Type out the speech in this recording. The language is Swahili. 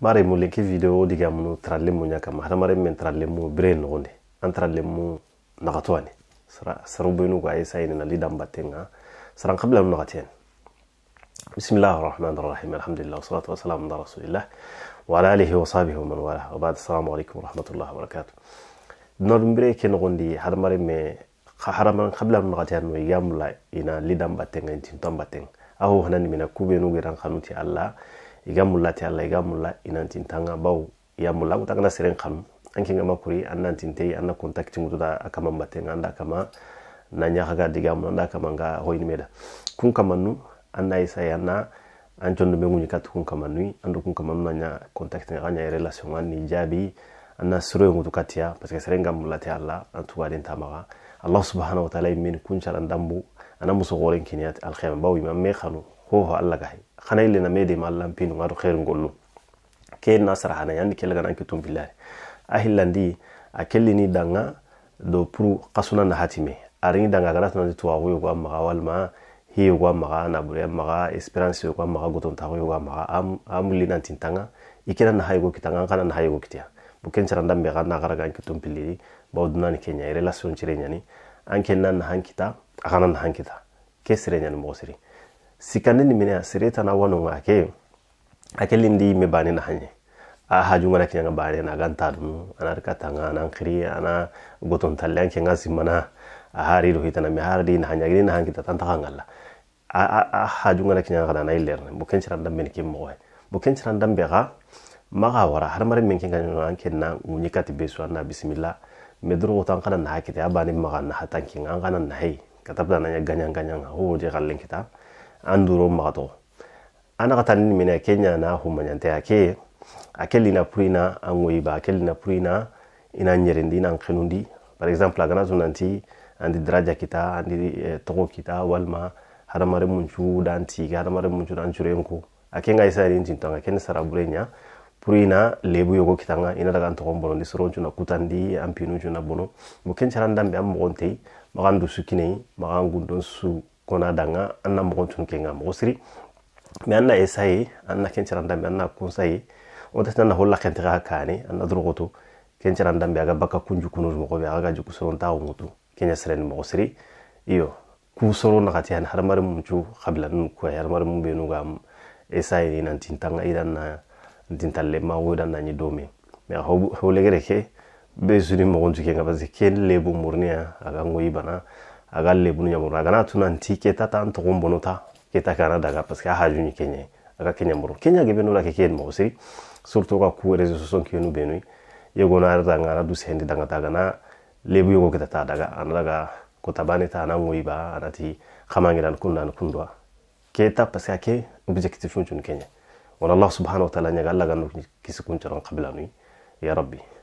baremu lenki video diga munu trallemu ñakama hadamarem men trallemu bire nogonde an trallemu naxatuwani sarubenu ko aye sayinena lidam battenga saran xabilanu naxatiyen bismillahi rahmani rahim alhamdulillah wasalatu wasalamu ala rasulillah wala alihi wa sahbihi waman wala wabad assalamu aleykum warahmatullahi wabarakatu nodum bire ke noxondi hadamare me haraman xabilanu naxatiyan no igamula ina lidam battenga intinton battenga aho hanani mina kubenugeran xanuti allah iga mulla te alla iga mulla inantintanga baw ya mulla kuta kana seren kam anke ngama kuri annantinte anna contact ngutuda akama mbatenga anda kama na ñaxaga diga mu anda kama nga hoyin meda kun kamannu anna isa yanna an condo be nguñi kat kun kamannu ando kun kamannu na ña contact nga ña relation ni jabi anna suro ngutu katia parce que seren mulla te alla an tuwa den tamaga allah subhanahu wa ta'ala min kun chalan dambu ana muso goren kiniyat alkhayma bawi ma me khanu hoho allah gahi xana lena mede ma allah pinu ngado xeeru ngollu ke na sara xana yandi ke lagana ke tum billahi a hillandi a danga do pru qasuna na hatime a ringi danga gana tunandi tuwa yogo a maxa walma hi yogo a maxa nabure a maxa esperance yogo a maxa goton yogo a maxa a am i kena tintanga yogo kitanga haygo kitanga kana na haygo kitia bukin cara ndambe xa na xaraga ke tum billahi bawo odna ni kenya relation cire ñani an na naxan kita a xana kita sikanini mine asiretana wano ake akelindi me bani na hanye a haju ngana kinyanga bani na ganta dum anar katanga nan khiri ana goton tallan kenga simana a hari do hitana me hardi na hanya gina han kita tanta hangalla a a haju ngana kinyanga kana na iler buken chiran dam men kim moy buken chiran dam bega maga wara har mare men kenga nan kenna munyikati besu anna bismillah medro tan kana na hakita ya bani maga na hatan kinga kana na hay katabda na ganya ganya ho je kallen kita an duro magato ana kata ni mena kenya na humanyante ake akeli na purina angoiba akeli na purina ina nyerendi ina nkenundi par exemple agana tunanti andi daraja kita andi eh, togo kita walma hadamare muncu dan tiga hadamare muncu dan curenko ake ngai sa rin tintanga ken sarabure nya purina lebu yogo kitanga ina daga antogo mbono ndi soroncu na kutandi ampinu cu na bono mo ken charan dambe am mogonte magan du sukine magan gundon su kona danga anna mogon tun kenga mogosiri me anna esaye anna kencerandambe anna kunsaye wontatini anna holla kentigaa kani anna durogoto kencerandambe aga bakka kunjukunori mogobe aga ga juku sorontaxo ŋutu kenya sireni mogosiri iyo ku soro naxati ani hadamari mum cu xabila nun kuwa hadamari mum benuga esaye nantintaŋa idanna ntintalle mawo idanna ɲi dome me hawlegere ke be suni mogon jukenga parce que ken lebo murniya aga ŋoyi bana agallee bunu nyamurra aganaatu nanti keetta ta'an tokkoon bonota keetta kana daga paske hajuunyi keenya aga kenya muru kenya gebeno la kekeen mo siri surtout ka ku réseaux sociaux kenu benui yego na arda ngara du sendi danga daga na lebu yego kita ta daga an daga kota bane ta nan ngoiba anati khamangiran kunnan kundwa keetta paske ke objectif chun kenya wana allah subhanahu wa ta'ala nyaga allah ganu kisi charon qabla nui ya rabbi